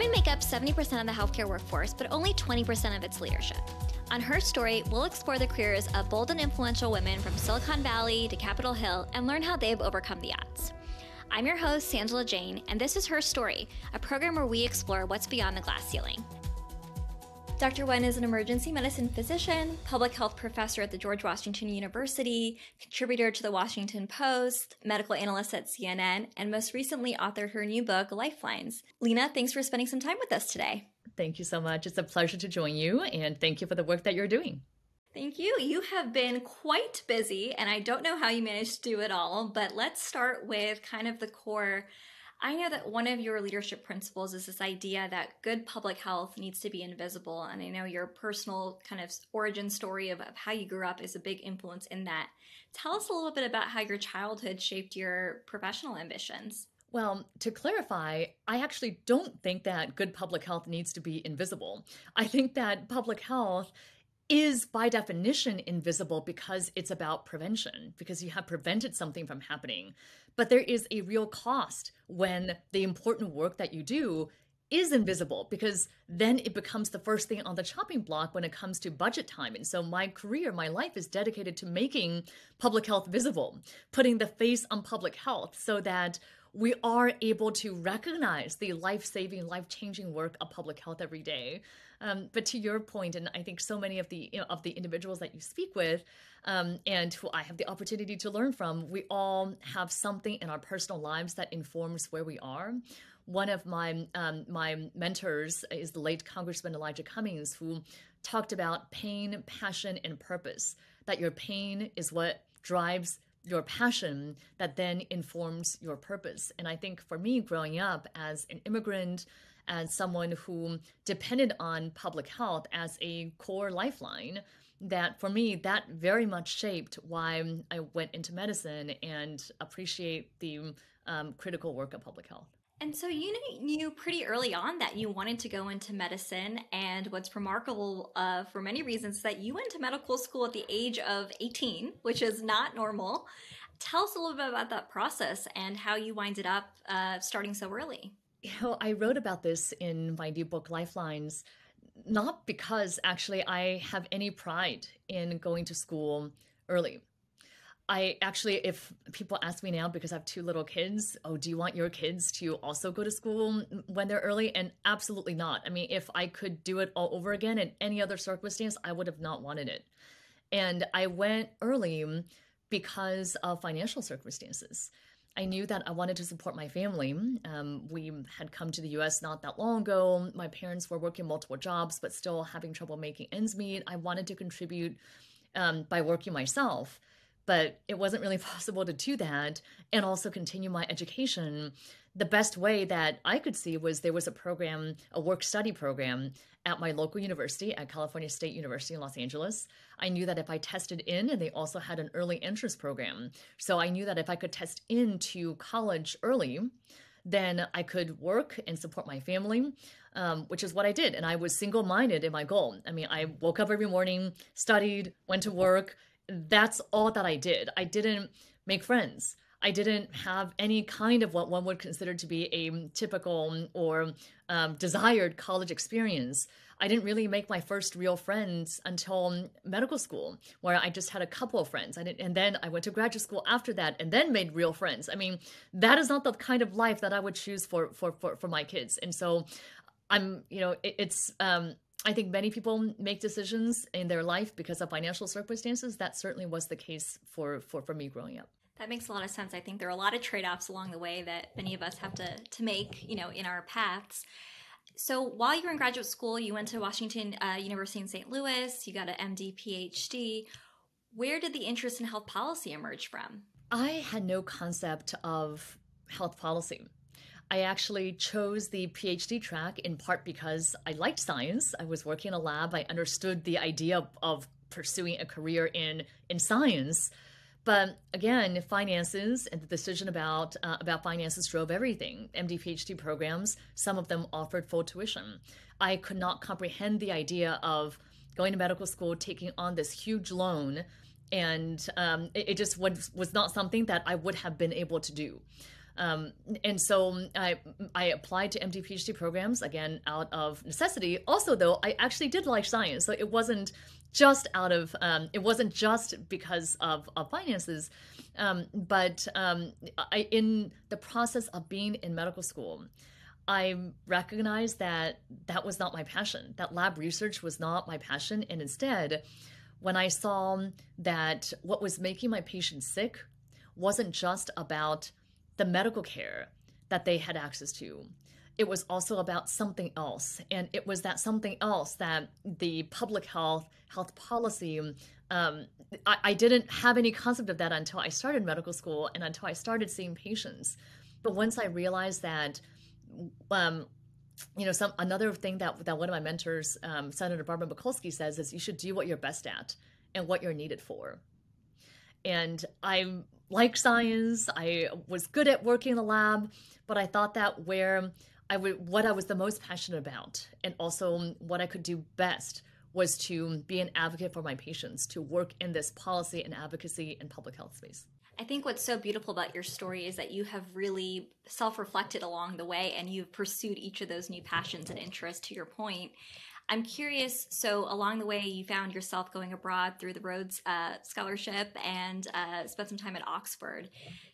Women make up 70% of the healthcare workforce, but only 20% of its leadership. On Her Story, we'll explore the careers of bold and influential women from Silicon Valley to Capitol Hill and learn how they've overcome the odds. I'm your host, Angela Jane, and this is Her Story, a program where we explore what's beyond the glass ceiling. Dr. Wen is an emergency medicine physician, public health professor at the George Washington University, contributor to the Washington Post, medical analyst at CNN, and most recently authored her new book, Lifelines. Lena, thanks for spending some time with us today. Thank you so much. It's a pleasure to join you, and thank you for the work that you're doing. Thank you. You have been quite busy, and I don't know how you managed to do it all, but let's start with kind of the core I know that one of your leadership principles is this idea that good public health needs to be invisible. And I know your personal kind of origin story of, of how you grew up is a big influence in that. Tell us a little bit about how your childhood shaped your professional ambitions. Well, to clarify, I actually don't think that good public health needs to be invisible. I think that public health is by definition invisible because it's about prevention, because you have prevented something from happening. But there is a real cost when the important work that you do is invisible because then it becomes the first thing on the chopping block when it comes to budget time. And so my career, my life is dedicated to making public health visible, putting the face on public health so that we are able to recognize the life saving, life changing work of public health every day. Um, but to your point, and I think so many of the you know, of the individuals that you speak with, um, and who I have the opportunity to learn from, we all have something in our personal lives that informs where we are. One of my um, my mentors is the late Congressman Elijah Cummings, who talked about pain, passion, and purpose. That your pain is what drives your passion that then informs your purpose. And I think for me, growing up as an immigrant, as someone who depended on public health as a core lifeline that for me that very much shaped why i went into medicine and appreciate the um, critical work of public health and so you knew pretty early on that you wanted to go into medicine. And what's remarkable uh, for many reasons is that you went to medical school at the age of 18, which is not normal. Tell us a little bit about that process and how you winded up uh, starting so early you know, I wrote about this in my new book, Lifelines, not because actually I have any pride in going to school early. I actually, if people ask me now because I have two little kids, oh, do you want your kids to also go to school when they're early? And absolutely not. I mean, if I could do it all over again in any other circumstance, I would have not wanted it. And I went early because of financial circumstances. I knew that I wanted to support my family. Um, we had come to the US not that long ago. My parents were working multiple jobs, but still having trouble making ends meet. I wanted to contribute um, by working myself but it wasn't really possible to do that and also continue my education. The best way that I could see was there was a program, a work study program at my local university at California State University in Los Angeles. I knew that if I tested in, and they also had an early entrance program. So I knew that if I could test into college early, then I could work and support my family, um, which is what I did. And I was single minded in my goal. I mean, I woke up every morning, studied, went to work, that's all that I did. I didn't make friends. I didn't have any kind of what one would consider to be a typical or um, desired college experience. I didn't really make my first real friends until medical school, where I just had a couple of friends. I didn't, and then I went to graduate school after that, and then made real friends. I mean, that is not the kind of life that I would choose for for for, for my kids. And so, I'm you know, it, it's um, I think many people make decisions in their life because of financial circumstances. That certainly was the case for, for, for me growing up. That makes a lot of sense. I think there are a lot of trade offs along the way that many of us have to, to make, you know, in our paths. So while you were in graduate school, you went to Washington uh, University in St. Louis. You got an MD, PhD. Where did the interest in health policy emerge from? I had no concept of health policy. I actually chose the PhD track in part because I liked science. I was working in a lab. I understood the idea of pursuing a career in in science. But again, finances and the decision about uh, about finances drove everything. MD PhD programs, some of them offered full tuition. I could not comprehend the idea of going to medical school, taking on this huge loan, and um, it, it, just was was not something that I would have been able to do. Um, and so um, I, I applied to MD PhD programs again out of necessity. Also, though, I actually did like science, so it wasn't just out of um, it wasn't just because of, of finances, um, but um, I, in the process of being in medical school. I recognized that that was not my passion. That lab research was not my passion. And instead, when I saw that what was making my patients sick wasn't just about the medical care that they had access to. It was also about something else. And it was that something else that the public health, health policy, um, I, I didn't have any concept of that until I started medical school and until I started seeing patients. But once I realized that, um, you know, some another thing that that one of my mentors, um, Senator Barbara Mikulski, says is you should do what you're best at and what you're needed for. And I'm like science. I was good at working in the lab, but I thought that where I would, what I was the most passionate about, and also what I could do best was to be an advocate for my patients, to work in this policy and advocacy and public health space. I think what's so beautiful about your story is that you have really self reflected along the way and you've pursued each of those new passions and interests to your point. I'm curious. So along the way, you found yourself going abroad through the Rhodes uh, Scholarship and uh, spent some time at Oxford.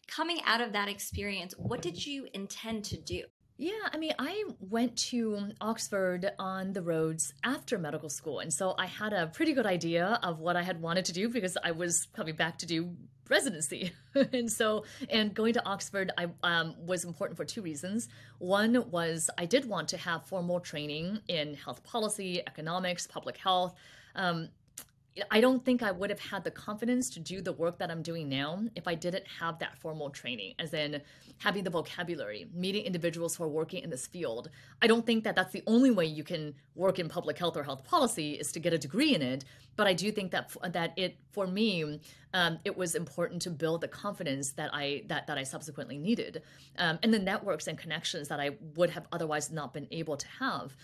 Coming out of that experience, what did you intend to do? Yeah, I mean, I went to Oxford on the roads after medical school. And so I had a pretty good idea of what I had wanted to do because I was coming back to do residency. and so, and going to Oxford I, um, was important for two reasons. One was I did want to have formal training in health policy, economics, public health. Um, I don't think I would have had the confidence to do the work that I'm doing now if I didn't have that formal training, as in having the vocabulary, meeting individuals who are working in this field. I don't think that that's the only way you can work in public health or health policy is to get a degree in it. But I do think that that it for me, um, it was important to build the confidence that I that that I subsequently needed, um, and the networks and connections that I would have otherwise not been able to have.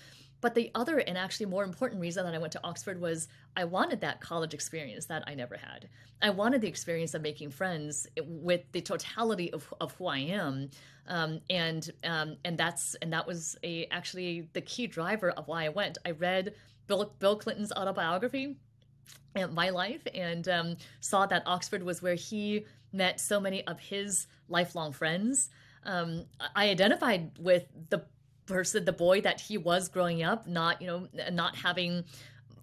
But the other and actually more important reason that I went to Oxford was I wanted that college experience that I never had. I wanted the experience of making friends with the totality of, of who I am. Um, and um, and that's and that was a actually the key driver of why I went. I read Bill, Bill Clinton's autobiography, My Life, and um, saw that Oxford was where he met so many of his lifelong friends. Um, I identified with the Versus the boy that he was growing up not you know not having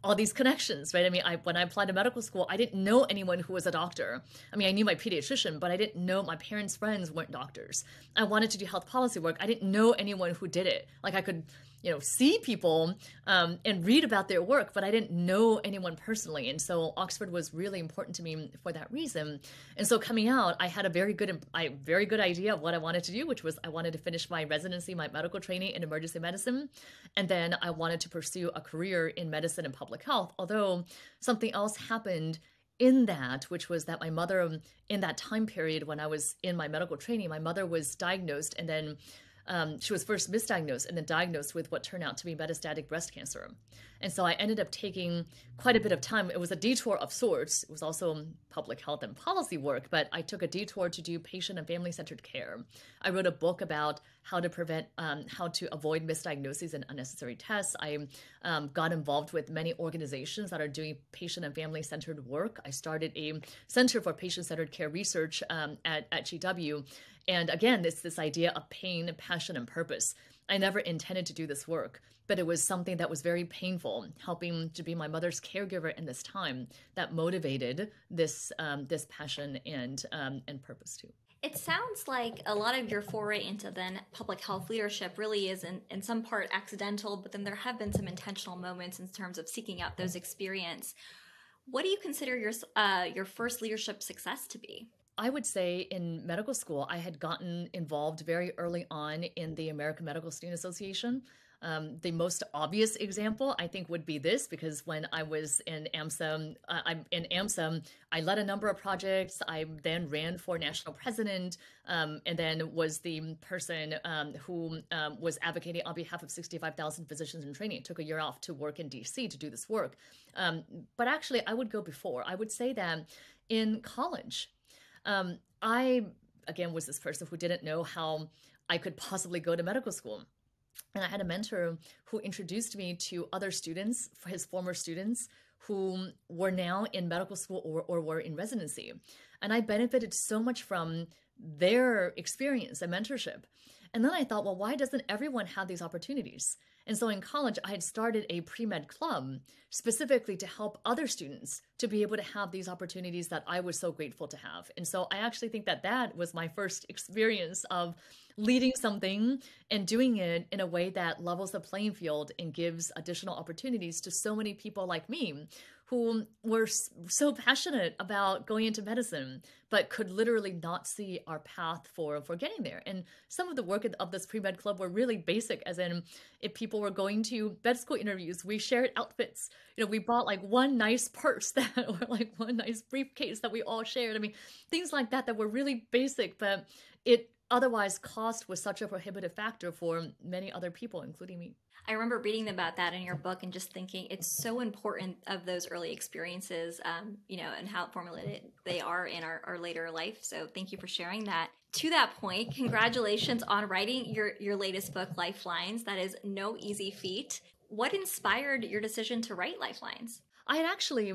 all these connections, right? I mean, I, when I applied to medical school, I didn't know anyone who was a doctor. I mean, I knew my pediatrician, but I didn't know my parents' friends weren't doctors. I wanted to do health policy work. I didn't know anyone who did it. Like, I could you know, see people um, and read about their work, but I didn't know anyone personally. And so Oxford was really important to me for that reason. And so coming out, I had a very good, I very good idea of what I wanted to do, which was I wanted to finish my residency, my medical training in emergency medicine, and then I wanted to pursue a career in medicine and public health. Although something else happened in that, which was that my mother, in that time period when I was in my medical training, my mother was diagnosed and then um, she was first misdiagnosed and then diagnosed with what turned out to be metastatic breast cancer. And so I ended up taking quite a bit of time. It was a detour of sorts. It was also public health and policy work, but I took a detour to do patient and family centered care. I wrote a book about how to prevent, um, how to avoid misdiagnoses and unnecessary tests. I um, got involved with many organizations that are doing patient and family centered work. I started a Center for Patient Centered Care Research um, at, at GW and again, it's this idea of pain, passion, and purpose. I never intended to do this work, but it was something that was very painful, helping to be my mother's caregiver in this time that motivated this um, this passion and um, and purpose too. It sounds like a lot of your foray into then public health leadership really is in, in some part accidental, but then there have been some intentional moments in terms of seeking out those experience. What do you consider your uh, your first leadership success to be? I would say in medical school, I had gotten involved very early on in the American Medical Student Association. Um, the most obvious example, I think, would be this because when I was in AMSM, uh, I'm in AMSM, I led a number of projects. I then ran for national president, um, and then was the person um, who um, was advocating on behalf of 65,000 physicians in training. It took a year off to work in DC to do this work. Um, but actually, I would go before. I would say that in college, um, I, again, was this person who didn't know how I could possibly go to medical school. And I had a mentor who introduced me to other students, his former students, who were now in medical school or, or were in residency. And I benefited so much from their experience and mentorship. And then I thought, well, why doesn't everyone have these opportunities? And so in college, I had started a pre med club specifically to help other students to be able to have these opportunities that I was so grateful to have. And so I actually think that that was my first experience of leading something and doing it in a way that levels the playing field and gives additional opportunities to so many people like me who were so passionate about going into medicine, but could literally not see our path for, for getting there. And some of the work of this pre med club were really basic, as in, if people were going to med school interviews, we shared outfits. You know, we bought like one nice purse that, or like one nice briefcase that we all shared. I mean, things like that that were really basic, but it otherwise cost was such a prohibitive factor for many other people, including me. I remember reading about that in your book and just thinking it's so important of those early experiences, um, you know, and how formulated they are in our, our later life. So thank you for sharing that. To that point, congratulations on writing your, your latest book, Lifelines. That is no easy feat. What inspired your decision to write Lifelines? I had actually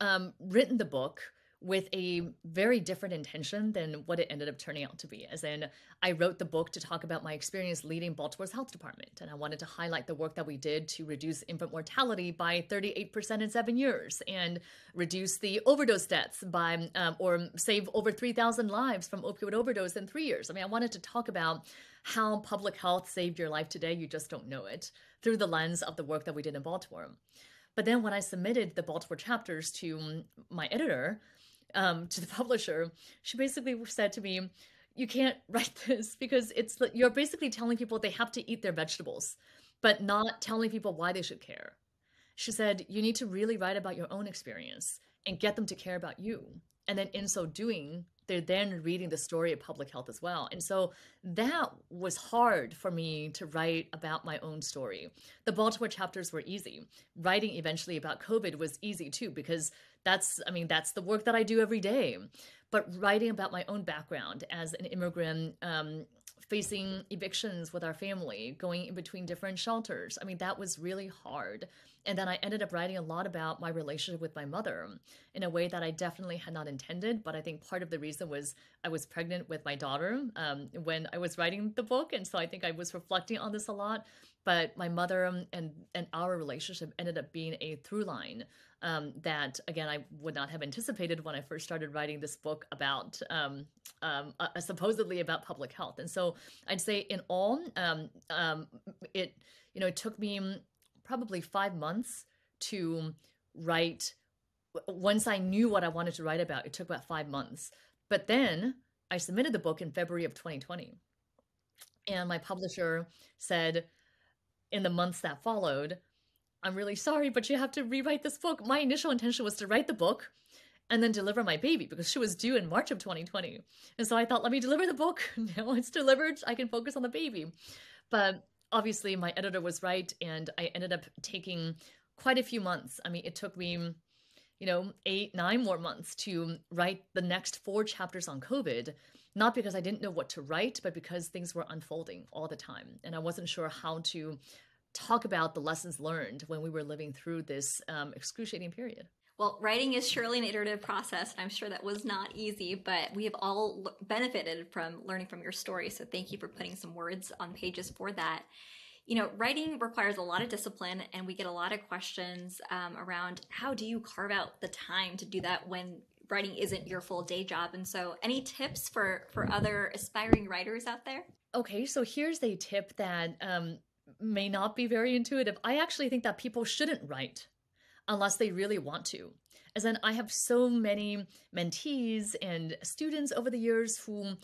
um, written the book with a very different intention than what it ended up turning out to be. As in, I wrote the book to talk about my experience leading Baltimore's health department, and I wanted to highlight the work that we did to reduce infant mortality by 38% in seven years and reduce the overdose deaths by, um, or save over 3,000 lives from opioid overdose in three years. I mean, I wanted to talk about how public health saved your life today, you just don't know it, through the lens of the work that we did in Baltimore. But then when I submitted the Baltimore chapters to um, my editor, um, to the publisher, she basically said to me, "You can't write this because it's you're basically telling people they have to eat their vegetables, but not telling people why they should care." She said, "You need to really write about your own experience and get them to care about you, and then in so doing." They're then reading the story of public health as well. And so that was hard for me to write about my own story. The Baltimore chapters were easy. Writing eventually about COVID was easy too, because that's i mean that's the work that i do every day but writing about my own background as an immigrant um, facing evictions with our family going in between different shelters i mean that was really hard and then i ended up writing a lot about my relationship with my mother in a way that i definitely had not intended but i think part of the reason was i was pregnant with my daughter um, when i was writing the book and so i think i was reflecting on this a lot but my mother um, and and our relationship ended up being a through line um, that again I would not have anticipated when I first started writing this book about um, um, uh, uh supposedly about public health. And so I'd say in all, um, um, it you know it took me probably five months to write. Once I knew what I wanted to write about, it took about five months. But then I submitted the book in February of 2020, and my publisher said in the months that followed, I'm really sorry, but you have to rewrite this book. My initial intention was to write the book and then deliver my baby because she was due in March of 2020. And so I thought, let me deliver the book. Now it's delivered. I can focus on the baby. But obviously, my editor was right. And I ended up taking quite a few months. I mean, it took me, you know, eight, nine more months to write the next four chapters on COVID not because I didn't know what to write, but because things were unfolding all the time. And I wasn't sure how to talk about the lessons learned when we were living through this um, excruciating period. Well, writing is surely an iterative process, and I'm sure that was not easy, but we have all l- benefited from learning from your story. So thank you for putting some words on pages for that. You know, writing requires a lot of discipline, and we get a lot of questions um, around how do you carve out the time to do that when writing isn't your full day job. And so, any tips for for other aspiring writers out there? Okay, so here's a tip that um, may not be very intuitive. I actually think that people shouldn't write unless they really want to. As in, I have so many mentees and students over the years who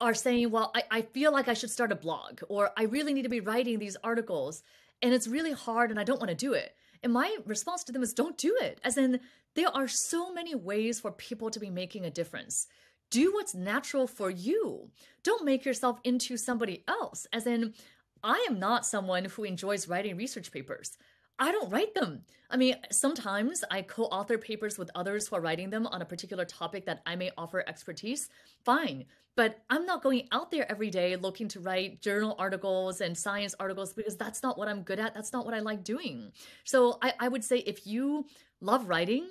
are saying, well, I, I feel like I should start a blog or I really need to be writing these articles. And it's really hard and I don't want to do it. And my response to them is don't do it. As in, there are so many ways for people to be making a difference. Do what's natural for you. Don't make yourself into somebody else. As in, I am not someone who enjoys writing research papers. I don't write them. I mean, sometimes I co author papers with others who are writing them on a particular topic that I may offer expertise. Fine. But I'm not going out there every day looking to write journal articles and science articles because that's not what I'm good at. That's not what I like doing. So I, I would say if you love writing,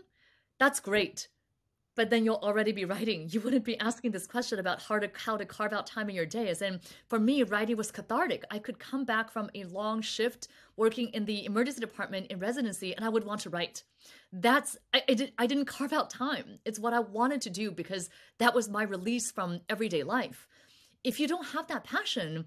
that's great but then you'll already be writing. You wouldn't be asking this question about how to, how to carve out time in your days. And for me, writing was cathartic. I could come back from a long shift working in the emergency department in residency, and I would want to write. That's I, I, did, I didn't carve out time. It's what I wanted to do because that was my release from everyday life. If you don't have that passion,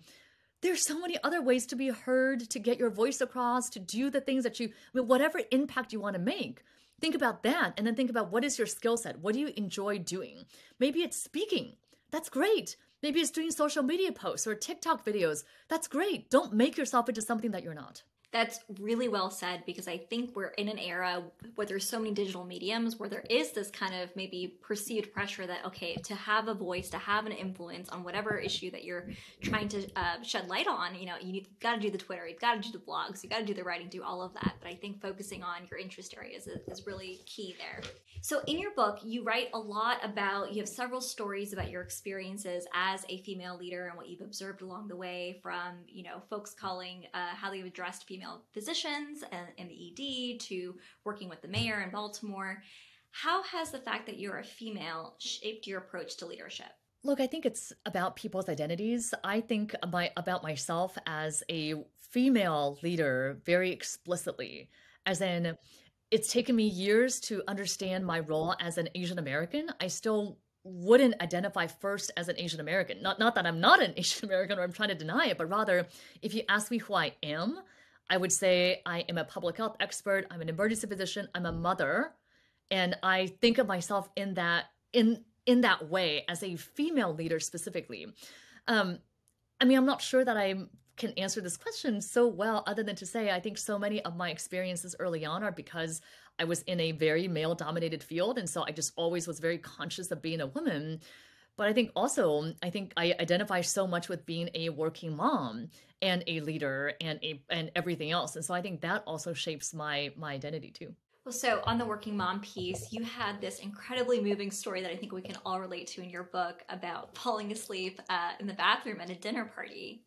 there's so many other ways to be heard, to get your voice across, to do the things that you, I mean, whatever impact you want to make. Think about that and then think about what is your skill set? What do you enjoy doing? Maybe it's speaking. That's great. Maybe it's doing social media posts or TikTok videos. That's great. Don't make yourself into something that you're not. That's really well said because I think we're in an era where there's so many digital mediums where there is this kind of maybe perceived pressure that, okay, to have a voice, to have an influence on whatever issue that you're trying to uh, shed light on, you know, you've got to do the Twitter, you've got to do the blogs, you've got to do the writing, do all of that. But I think focusing on your interest areas is, is really key there. So in your book, you write a lot about, you have several stories about your experiences as a female leader and what you've observed along the way from, you know, folks calling uh, how they've addressed female female physicians in the ED to working with the mayor in Baltimore. How has the fact that you're a female shaped your approach to leadership? Look, I think it's about people's identities. I think my, about myself as a female leader very explicitly, as in, it's taken me years to understand my role as an Asian American. I still wouldn't identify first as an Asian American. Not not that I'm not an Asian American or I'm trying to deny it, but rather if you ask me who I am, I would say I am a public health expert, I'm an emergency physician, I'm a mother, and I think of myself in that in in that way as a female leader specifically. Um, I mean, I'm not sure that I can answer this question so well, other than to say I think so many of my experiences early on are because I was in a very male dominated field, and so I just always was very conscious of being a woman. But I think also, I think I identify so much with being a working mom and a leader and a and everything else. And so I think that also shapes my my identity too. Well, so on the working mom piece, you had this incredibly moving story that I think we can all relate to in your book about falling asleep uh, in the bathroom at a dinner party.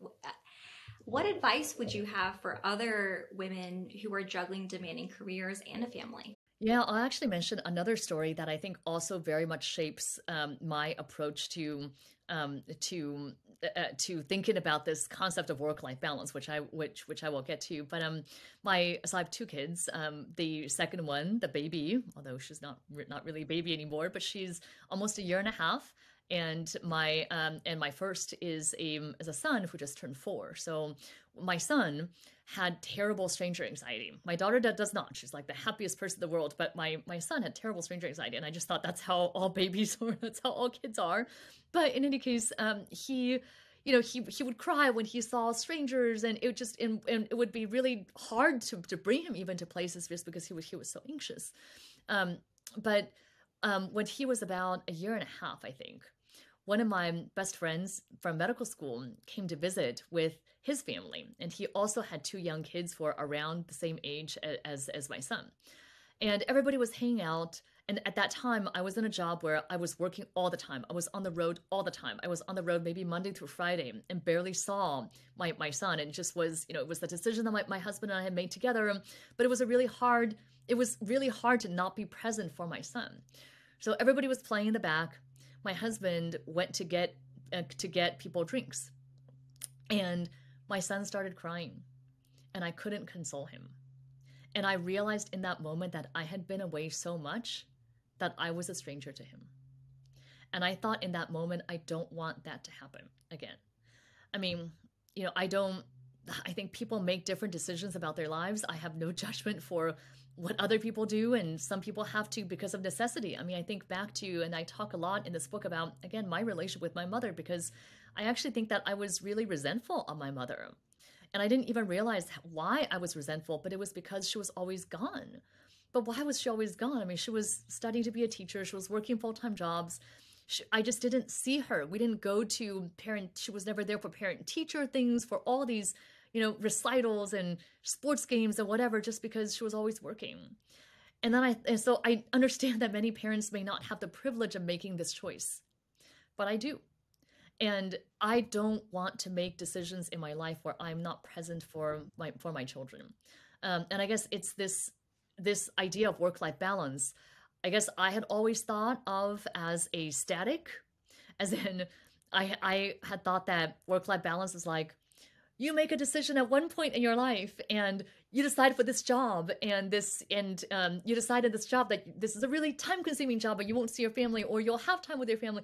What advice would you have for other women who are juggling demanding careers and a family? Yeah, I'll actually mention another story that I think also very much shapes um, my approach to um, to uh, uh to thinking about this concept of work life balance, which I which which I will get to. But um, my so I have two kids. Um, the second one, the baby, although she's not not really a baby anymore, but she's almost a year and a half and my um, and my first is a is a son who just turned four. So my son had terrible stranger anxiety. My daughter does not. She's like the happiest person in the world, but my my son had terrible stranger anxiety, and I just thought that's how all babies are. That's how all kids are. But in any case, um, he you know he he would cry when he saw strangers and it just and, and it would be really hard to, to bring him even to places just because he was he was so anxious um, but um, when he was about a year and a half i think one of my best friends from medical school came to visit with his family. And he also had two young kids for around the same age as, as my son. And everybody was hanging out. And at that time, I was in a job where I was working all the time. I was on the road all the time. I was on the road maybe Monday through Friday and barely saw my, my son. And just was, you know, it was the decision that my, my husband and I had made together. But it was a really hard, it was really hard to not be present for my son. So everybody was playing in the back. My husband went to get uh, to get people drinks. And my son started crying and I couldn't console him. And I realized in that moment that I had been away so much that I was a stranger to him. And I thought in that moment, I don't want that to happen again. I mean, you know, I don't, I think people make different decisions about their lives. I have no judgment for what other people do. And some people have to because of necessity. I mean, I think back to, and I talk a lot in this book about, again, my relationship with my mother because I actually think that I was really resentful on my mother. And I didn't even realize why I was resentful, but it was because she was always gone. But why was she always gone? I mean, she was studying to be a teacher, she was working full time jobs. She, I just didn't see her. We didn't go to parent, she was never there for parent teacher things, for all these, you know, recitals and sports games and whatever, just because she was always working. And then I, and so I understand that many parents may not have the privilege of making this choice, but I do and i don't want to make decisions in my life where i'm not present for my for my children um, and i guess it's this this idea of work life balance i guess i had always thought of as a static as in i i had thought that work life balance is like you make a decision at one point in your life and you decide for this job and this and um, you decide in this job that this is a really time consuming job but you won't see your family or you'll have time with your family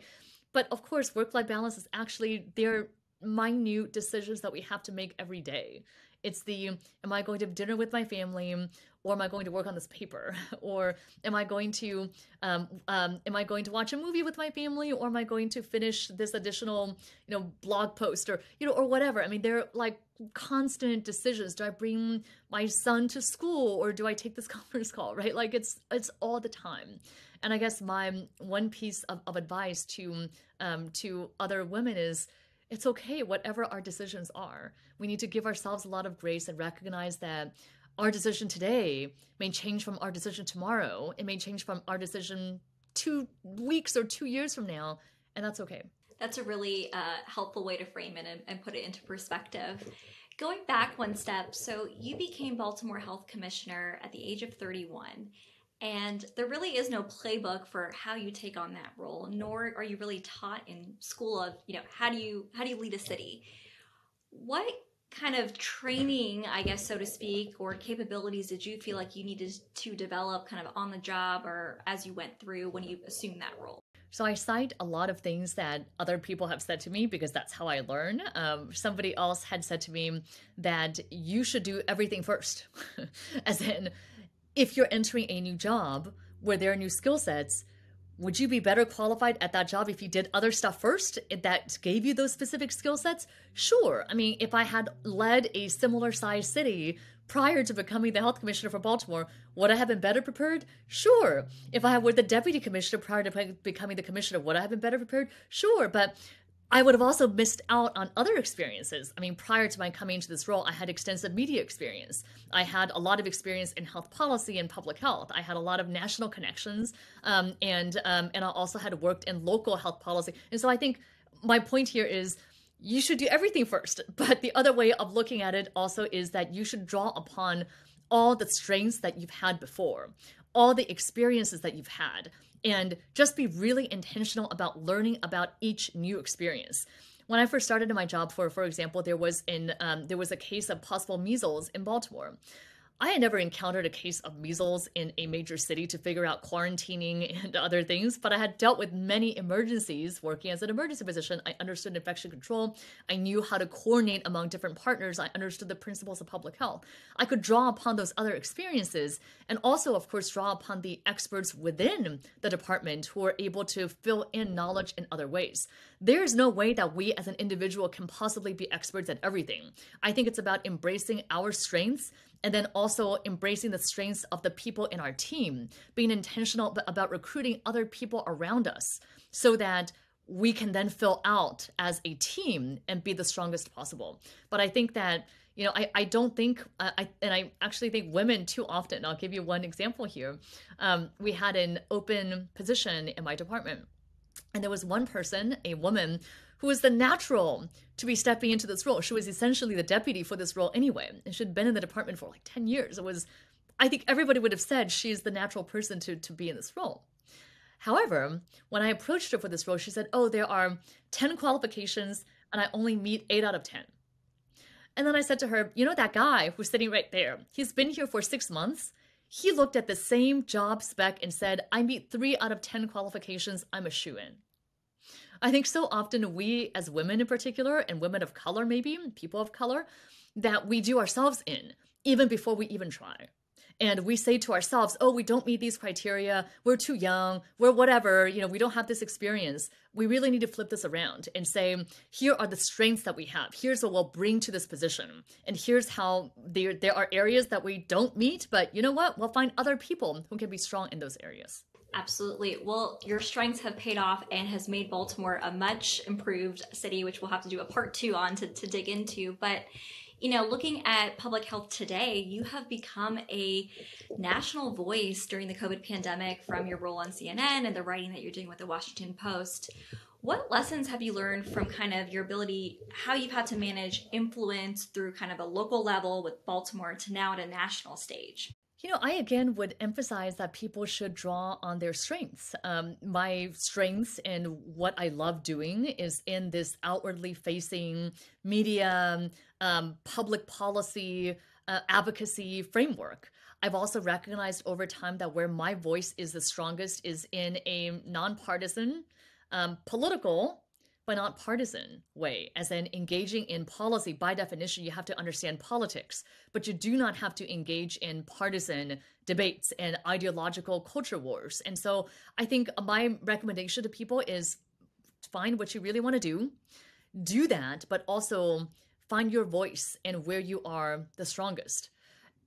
but of course, work life balance is actually there minute decisions that we have to make every day. It's the am I going to dinner with my family or am I going to work on this paper or am I going to um, um, am I going to watch a movie with my family or am I going to finish this additional you know blog post or you know or whatever. I mean, they're like constant decisions. Do I bring my son to school or do I take this conference call? Right? Like it's it's all the time. And I guess my one piece of, of advice to um, to other women is it's okay, whatever our decisions are. We need to give ourselves a lot of grace and recognize that our decision today may change from our decision tomorrow. It may change from our decision two weeks or two years from now, and that's okay. That's a really uh, helpful way to frame it and, and put it into perspective. Going back one step, so you became Baltimore Health Commissioner at the age of 31. And there really is no playbook for how you take on that role, nor are you really taught in school of, you know, how do you how do you lead a city? What kind of training, I guess so to speak, or capabilities did you feel like you needed to develop kind of on the job or as you went through when you assumed that role? So I cite a lot of things that other people have said to me because that's how I learn. Um, somebody else had said to me that you should do everything first, as in if you're entering a new job where there are new skill sets, would you be better qualified at that job if you did other stuff first that gave you those specific skill sets? Sure. I mean, if I had led a similar sized city prior to becoming the health commissioner for Baltimore, would I have been better prepared? Sure. If I were the deputy commissioner prior to becoming the commissioner, would I have been better prepared? Sure. But I would have also missed out on other experiences. I mean, prior to my coming to this role, I had extensive media experience. I had a lot of experience in health policy and public health. I had a lot of national connections, um, and um, and I also had worked in local health policy. And so I think my point here is you should do everything first. But the other way of looking at it also is that you should draw upon all the strengths that you've had before, all the experiences that you've had and just be really intentional about learning about each new experience. When I first started in my job, for for example, there was in um, there was a case of possible measles in Baltimore. I had never encountered a case of measles in a major city to figure out quarantining and other things, but I had dealt with many emergencies working as an emergency physician. I understood infection control. I knew how to coordinate among different partners. I understood the principles of public health. I could draw upon those other experiences and also, of course, draw upon the experts within the department who are able to fill in knowledge in other ways. There is no way that we as an individual can possibly be experts at everything. I think it's about embracing our strengths and then also embracing the strengths of the people in our team, being intentional about recruiting other people around us so that we can then fill out as a team and be the strongest possible. But I think that you know, I, I don't think I and I actually think women too often. I'll give you one example here. Um, we had an open position in my department, and there was one person, a woman, who was the natural to be stepping into this role. She was essentially the deputy for this role anyway, and she'd been in the department for like 10 years. It was, I think everybody would have said she's the natural person to, to be in this role. However, when I approached her for this role, she said, Oh, there are 10 qualifications, and I only meet eight out of 10. And then I said to her, You know, that guy who's sitting right there, he's been here for six months. He looked at the same job spec and said, I meet three out of 10 qualifications. I'm a shoe in. I think so often we, as women in particular, and women of color, maybe people of color, that we do ourselves in even before we even try. And we say to ourselves, oh, we don't meet these criteria. We're too young. We're whatever. You know, we don't have this experience. We really need to flip this around and say, here are the strengths that we have. Here's what we'll bring to this position. And here's how there, there are areas that we don't meet. But you know what? We'll find other people who can be strong in those areas. Absolutely. Well, your strengths have paid off and has made Baltimore a much improved city, which we'll have to do a part two on to, to dig into. But, you know, looking at public health today, you have become a national voice during the COVID pandemic from your role on CNN and the writing that you're doing with the Washington Post. What lessons have you learned from kind of your ability, how you've had to manage influence through kind of a local level with Baltimore to now at a national stage? You know, I again would emphasize that people should draw on their strengths. Um, my strengths and what I love doing is in this outwardly facing media, um, public policy, uh, advocacy framework. I've also recognized over time that where my voice is the strongest is in a nonpartisan, um, political but not partisan way, as in engaging in policy. By definition, you have to understand politics, but you do not have to engage in partisan debates and ideological culture wars. And so I think my recommendation to people is find what you really want to do, do that, but also find your voice and where you are the strongest.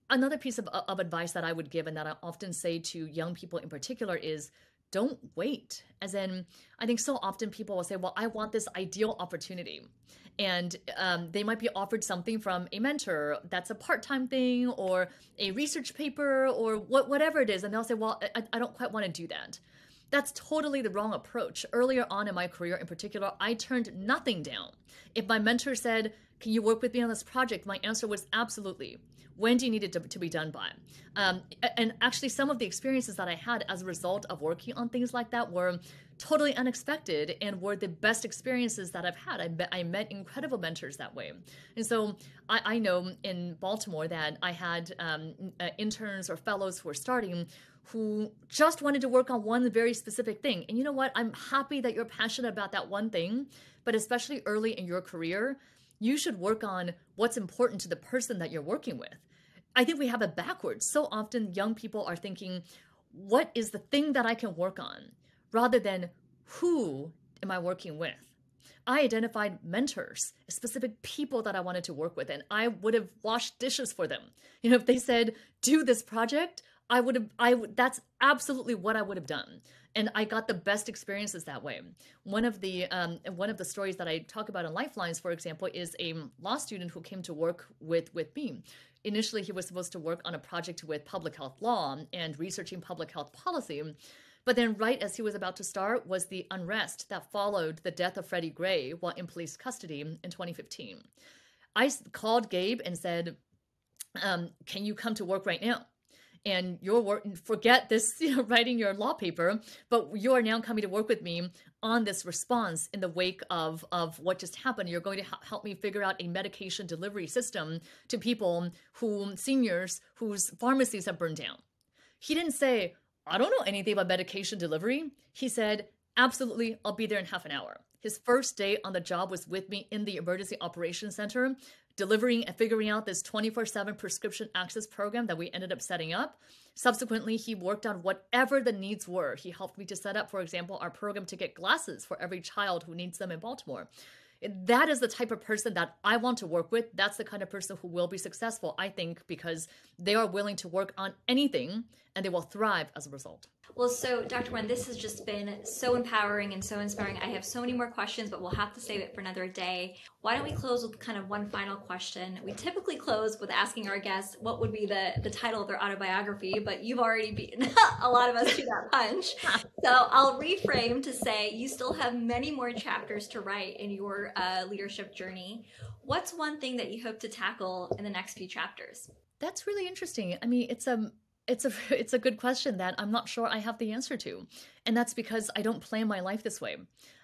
Another piece of, of advice that I would give and that I often say to young people in particular is don't wait. As in, I think so often people will say, Well, I want this ideal opportunity. And um, they might be offered something from a mentor that's a part time thing or a research paper or what, whatever it is. And they'll say, Well, I, I don't quite want to do that. That's totally the wrong approach. Earlier on in my career, in particular, I turned nothing down. If my mentor said, Can you work with me on this project? my answer was absolutely. When do you need it to, to be done by? Um, and actually, some of the experiences that I had as a result of working on things like that were totally unexpected and were the best experiences that I've had. I met, I met incredible mentors that way. And so I, I know in Baltimore that I had um, uh, interns or fellows who were starting who just wanted to work on one very specific thing. And you know what? I'm happy that you're passionate about that one thing, but especially early in your career, you should work on what's important to the person that you're working with. I think we have it backwards. So often, young people are thinking, what is the thing that I can work on rather than who am I working with? I identified mentors, specific people that I wanted to work with, and I would have washed dishes for them. You know, if they said, do this project, I would have I would that's absolutely what I would have done. And I got the best experiences that way. One of the um, one of the stories that I talk about in Lifelines, for example, is a law student who came to work with with me. Initially, he was supposed to work on a project with public health law and researching public health policy. But then, right as he was about to start, was the unrest that followed the death of Freddie Gray while in police custody in 2015. I called Gabe and said, um, "Can you come to work right now?" and you work forget this you know, writing your law paper but you are now coming to work with me on this response in the wake of of what just happened you're going to help me figure out a medication delivery system to people who seniors whose pharmacies have burned down he didn't say i don't know anything about medication delivery he said absolutely i'll be there in half an hour his first day on the job was with me in the emergency operations center delivering and figuring out this 24 7 prescription access program that we ended up setting up. Subsequently, he worked on whatever the needs were. He helped me to set up, for example, our program to get glasses for every child who needs them in Baltimore. That is the type of person that I want to work with. That's the kind of person who will be successful, I think, because they are willing to work on anything and they will thrive as a result. Well, so Dr. Wen, this has just been so empowering and so inspiring. I have so many more questions, but we'll have to save it for another day. Why don't we close with kind of one final question? We typically close with asking our guests what would be the, the title of their autobiography, but you've already beaten a lot of us to that punch. So I'll reframe to say you still have many more chapters to write in your uh, leadership journey. What's one thing that you hope to tackle in the next few chapters? That's really interesting. I mean, it's a um, it's a it's a good question that I'm not sure I have the answer to, and that's because I don't plan my life this way.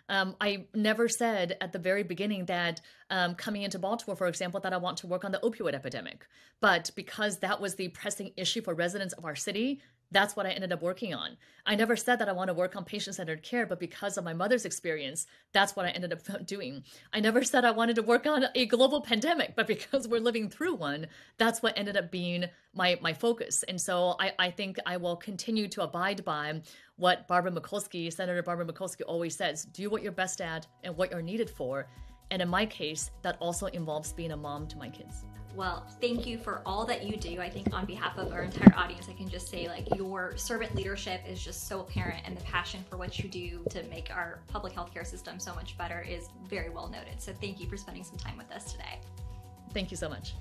Um, I never said at the very beginning that um, coming into Baltimore, for example, that I want to work on the opioid epidemic. But because that was the pressing issue for residents of our city, that's what I ended up working on. I never said that I want to work on patient centered care, but because of my mother's experience, that's what I ended up doing. I never said I wanted to work on a global pandemic, but because we're living through one, that's what ended up being my, my focus. And so I, I think I will continue to abide by what Barbara Mikulski, Senator Barbara Mikulski, always says do what you're best at and what you're needed for. And in my case, that also involves being a mom to my kids. Well, thank you for all that you do. I think on behalf of our entire audience, I can just say like your servant leadership is just so apparent and the passion for what you do to make our public healthcare system so much better is very well noted. So thank you for spending some time with us today. Thank you so much.